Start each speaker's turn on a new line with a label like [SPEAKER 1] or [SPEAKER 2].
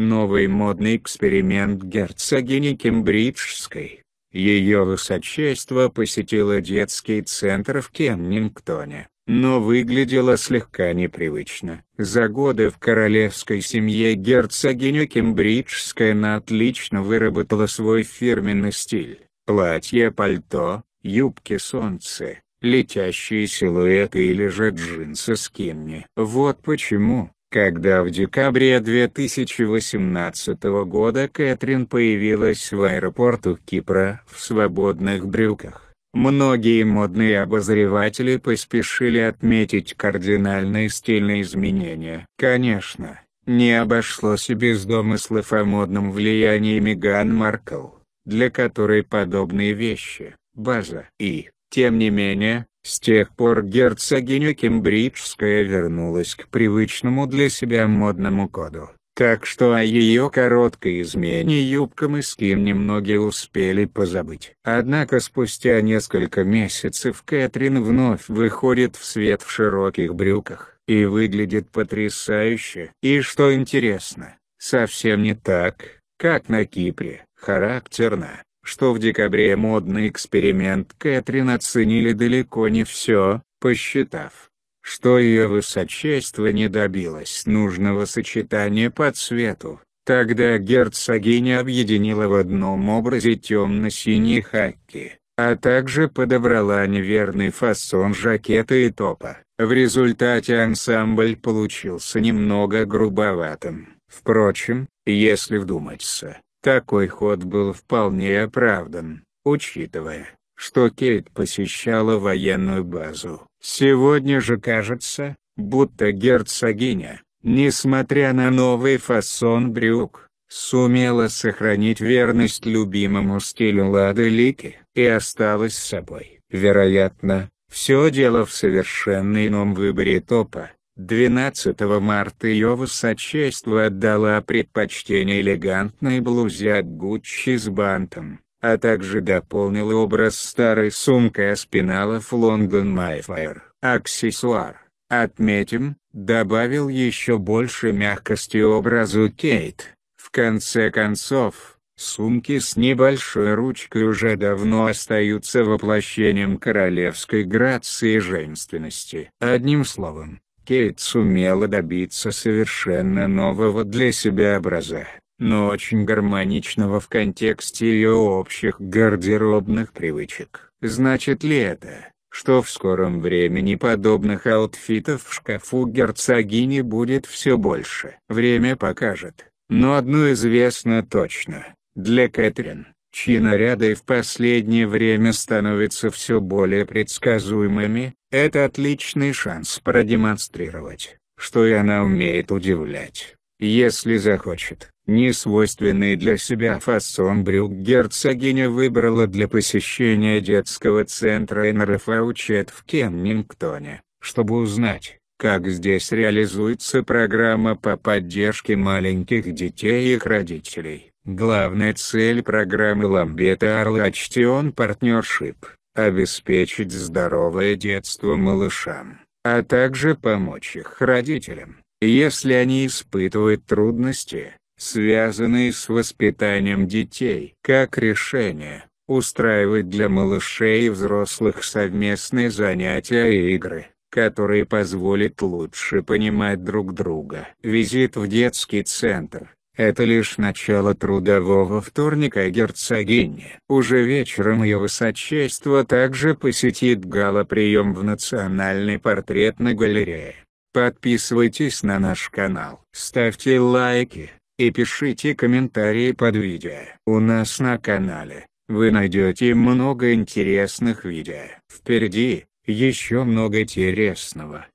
[SPEAKER 1] новый модный эксперимент герцогини Кембриджской. Ее высочество посетило детский центр в Кеннингтоне, но выглядело слегка непривычно. За годы в королевской семье герцогиня Кембриджская на отлично выработала свой фирменный стиль. Платье-пальто, юбки-солнце, летящие силуэты или же джинсы-скинни. Вот почему, когда в декабре 2018 года Кэтрин появилась в аэропорту Кипра в свободных брюках. Многие модные обозреватели поспешили отметить кардинальные стильные изменения. Конечно, не обошлось и без домыслов о модном влиянии Меган Маркл, для которой подобные вещи – база. И тем не менее, с тех пор герцогиня Кембриджская вернулась к привычному для себя модному коду, так что о ее короткой измене юбкам и ским многие успели позабыть. Однако спустя несколько месяцев Кэтрин вновь выходит в свет в широких брюках, и выглядит потрясающе. И что интересно, совсем не так, как на Кипре, характерно что в декабре модный эксперимент Кэтрин оценили далеко не все, посчитав, что ее высочество не добилось нужного сочетания по цвету. Тогда герцогиня объединила в одном образе темно-синие хаки, а также подобрала неверный фасон жакета и топа. В результате ансамбль получился немного грубоватым. Впрочем, если вдуматься, такой ход был вполне оправдан, учитывая, что Кейт посещала военную базу. Сегодня же кажется, будто герцогиня, несмотря на новый фасон брюк, сумела сохранить верность любимому стилю Лады Лики и осталась собой. Вероятно, все дело в совершенно ином выборе топа, 12 марта ее высочество отдала предпочтение элегантной блузе от Гуччи с бантом, а также дополнила образ старой сумкой аспиналов Лондон Майфайр. Аксессуар, отметим, добавил еще больше мягкости образу Кейт. В конце концов, сумки с небольшой ручкой уже давно остаются воплощением королевской грации и женственности. Одним словом, Кейт сумела добиться совершенно нового для себя образа, но очень гармоничного в контексте ее общих гардеробных привычек. Значит ли это, что в скором времени подобных аутфитов в шкафу герцогини будет все больше? Время покажет, но одно известно точно, для Кэтрин чьи наряды в последнее время становятся все более предсказуемыми, это отличный шанс продемонстрировать, что и она умеет удивлять, если захочет. Несвойственный для себя фасон брюк герцогиня выбрала для посещения детского центра НРФА учет в Кемнингтоне, чтобы узнать, как здесь реализуется программа по поддержке маленьких детей и их родителей. Главная цель программы Ламбета Арлачтион Партнершип обеспечить здоровое детство малышам, а также помочь их родителям, если они испытывают трудности, связанные с воспитанием детей. Как решение, устраивать для малышей и взрослых совместные занятия и игры которые позволят лучше понимать друг друга. Визит в детский центр это лишь начало трудового вторника герцогини. Уже вечером ее высочество также посетит гала-прием в Национальной портретной галерее. Подписывайтесь на наш канал. Ставьте лайки и пишите комментарии под видео. У нас на канале, вы найдете много интересных видео. Впереди, еще много интересного.